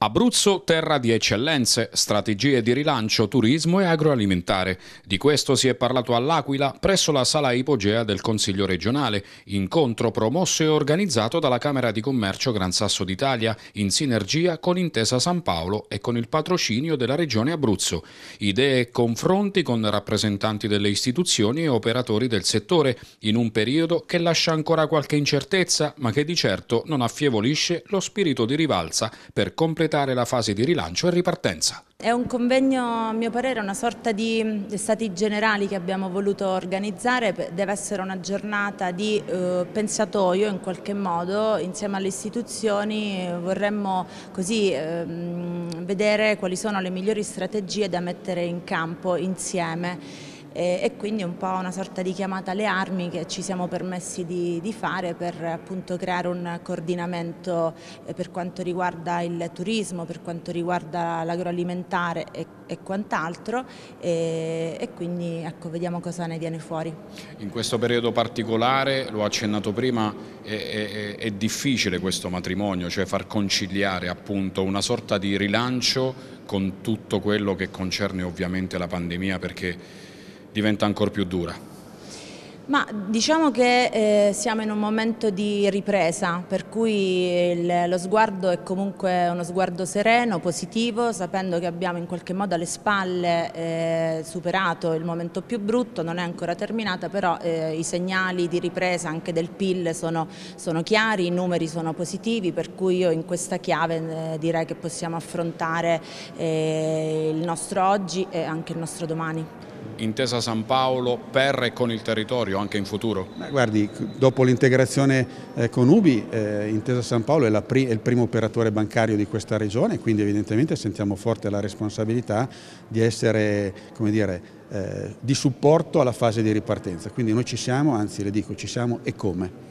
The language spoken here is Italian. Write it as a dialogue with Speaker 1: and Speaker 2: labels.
Speaker 1: Abruzzo, terra di eccellenze, strategie di rilancio, turismo e agroalimentare. Di questo si è parlato all'Aquila presso la sala ipogea del Consiglio regionale, incontro promosso e organizzato dalla Camera di Commercio Gran Sasso d'Italia, in sinergia con Intesa San Paolo e con il patrocinio della Regione Abruzzo. Idee e confronti con rappresentanti delle istituzioni e operatori del settore, in un periodo che lascia ancora qualche incertezza, ma che di certo non affievolisce lo spirito di rivalsa per completare completare la fase di rilancio e ripartenza.
Speaker 2: È un convegno, a mio parere, una sorta di stati generali che abbiamo voluto organizzare, deve essere una giornata di eh, pensatoio in qualche modo, insieme alle istituzioni vorremmo così eh, vedere quali sono le migliori strategie da mettere in campo insieme e, e quindi è un po' una sorta di chiamata alle armi che ci siamo permessi di, di fare per appunto creare un coordinamento eh, per quanto riguarda il turismo, per quanto riguarda l'agroalimentare e, e quant'altro e, e, quindi ecco, vediamo cosa ne viene fuori.
Speaker 1: In questo periodo particolare, l'ho accennato prima, è, è, è difficile questo matrimonio, cioè far conciliare appunto una sorta di rilancio con tutto quello che concerne ovviamente la pandemia perché diventa ancora più dura.
Speaker 2: Ma diciamo che eh, siamo in un momento di ripresa, per cui il, lo sguardo è comunque uno sguardo sereno, positivo, sapendo che abbiamo in qualche modo alle spalle eh, superato il momento più brutto, non è ancora terminata, però eh, i segnali di ripresa anche del PIL sono, sono, chiari, i numeri sono positivi, per cui io in questa chiave eh, direi che possiamo affrontare eh, il nostro oggi e anche il nostro domani.
Speaker 1: Intesa San Paolo per e con il territorio anche in futuro? Ma guardi, dopo l'integrazione eh, con Ubi, eh, Intesa San Paolo è, pri è il primo operatore bancario di questa regione, quindi evidentemente sentiamo forte la responsabilità di essere, come dire, eh, di supporto alla fase di ripartenza. Quindi noi ci siamo, anzi le dico, ci siamo e come.